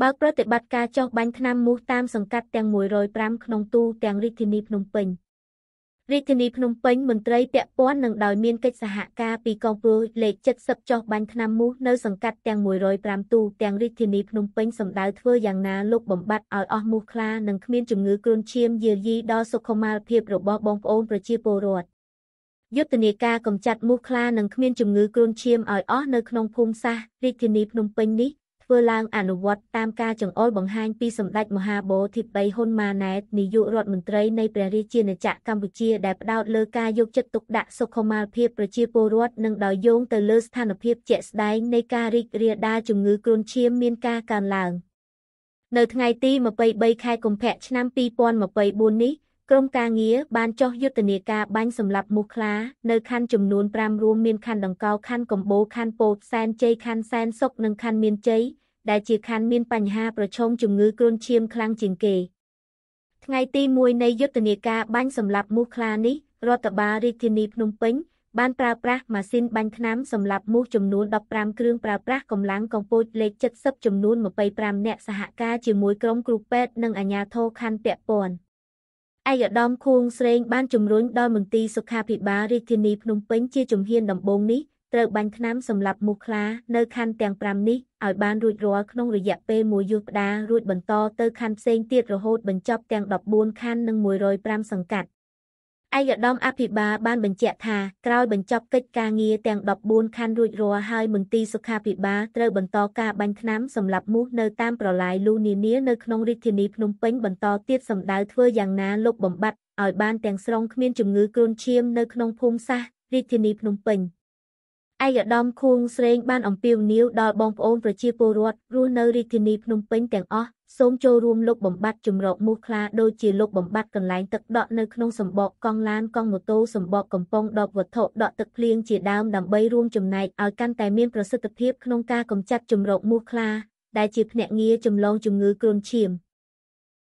បើកប្រតិបត្តិការចោះបាញ់ថ្នាំមូសតាមសង្កាត់ទាំង105ក្នុងទូទាំងរាជធានីភ្នំពេញរាជធានីភ្នំពេញមន្ត្រីពាក់ព័ន្ធនឹងដោយមានកិច្ចសហការពីកងព្រួយលេខ70ចោះបាញ់ថ្នាំមូសនៅសង្កាត់ទាំង105ទូទាំងរាជធានីភ្នំពេញសម្ដៅធ្វើយ៉ាងណាលុបបំបាត់ឲ្យអស់មូសខ្លានិងគ្មានជំងឺគ្រុនឈាមយាយីដល់សុខុមាលភាពរបស់បងប្អូនប្រជាពលរដ្ឋយុទ្ធនាការកម្ចាត់មូសខ្លានិងគ្មានជំងឺគ្រុនឈាមឲ្យអស់នៅក្នុងភូមិសាស្ត្ររាជធានីភ្នំពេញនេះធ្វើឡើងអនុវត្តតាមការចង្អុលបង្ហាញពីសម្ដេចមហាបូធិបតីហ៊ុនម៉ាណែតនាយករដ្ឋមន្ត្រីនៃព្រះរាជាណាចក្រកម្ពុជាដែលផ្ដោតលើការយកចិត្តទុកដាក់សុខុមាលភាពប្រជាពលរដ្ឋនិងដោយយោងទៅលើស្ថានភាពជាក់ស្ដែងនៃការរីករាលដាលជំងឺគ្រុនឈាមមានការកើនឡើងនៅថ្ងៃទី23ខែកុម្ភៈឆ្នាំ2024នេះក្រុមការងារបានចុះយុទ្ធនាការបាញ់សម្លាប់មូសខ្លានៅខណ្ឌចំនួន5រួមមានខណ្ឌដង្កោខណ្ឌកំបូរខណ្ឌពោតសែនជ័យខណ្ឌសែនសុកនិងខណ្ឌមានជ័យដែលជាខណ្ឌមានបញ្ហាប្រឈមជំងឺគ្រុនឈាមខ្លាំងជាងគេ ថ្ងៃទី1នៃយុទ្ធនាការបាញ់សម្លាប់មូសខ្លានេះរដ្ឋបាលរាជធានីភ្នំពេញបានប្រើប្រាស់ម៉ាស៊ីនបាញ់ថ្នាំសម្រាប់មូសចំនួន15គ្រឿងប្រើប្រាស់កម្លាំងកម្ពុជាលេខ70ចំនួន25នាក់សហការជាមួយក្រុមគ្រូពេទ្យនិងអាជ្ញាធរខណ្ឌពាក់ព័ន្ធឯកឧត្តមខួងស្រេងបានជំរុញដល់មន្ទីរសុខាភិបាលរាជធានីភ្នំពេញជាជំហានដំបូងនេះត្រូវបាញ់ថ្នាំសម្លាប់មូសខ្លានៅខណ្ឌទាំង5នេះឲ្យបានរួចរាល់ក្នុងរយៈពេលមួយយប់ផ្ដារួចបន្តទៅខណ្ឌផ្សេងទៀតរហូតបញ្ចប់ទាំង14ខណ្ឌនិង105សង្កាត់ឯកឧត្តម អភិបាលបានបញ្ជាក់ថាក្រោយបញ្ចប់កិច្ចការងារទាំង14ខណ្ឌរួចរាល់ហើយមន្ទីរសុខាភិបាលត្រូវបន្តការបាញ់ថ្នាំសម្លាប់មូសនៅតាមប្រឡាយលូនានានៅក្នុងរាជធានីភ្នំពេញបន្តទៀតសម្ដៅធ្វើយ៉ាងណាលុបបំបាត់ឲ្យបានទាំងស្រុងគ្មានជំងឺគ្រុនឈាមនៅក្នុងភូមិសាស្ត្ររាជធានីភ្នំពេញ។ឯកឧត្តមខួងស្រេងបានអំពាវនាវដល់បងប្អូនប្រជាពលរដ្ឋរស់នៅរាជធានីភ្នំពេញទាំងអស់សូមចូលរួមលុបបំបាត់ជំរកមូសខ្លាដូចជាលុបបំបាត់កន្លែងទឹកដក់នៅក្នុងសម្បកកង់ឡានកង់ម៉ូតូសម្បកកំប៉ុងដបវត្ថុដក់ទឹកភ្លៀងជាដើមដើម្បីរួមចំណែកឲ្យកាន់តែមានប្រសិទ្ធភាពក្នុងការកម្ចាត់ជំរកមូសខ្លាដែលជាភ្នាក់ងារចម្លង ជំងឺគ្រុនឈាម។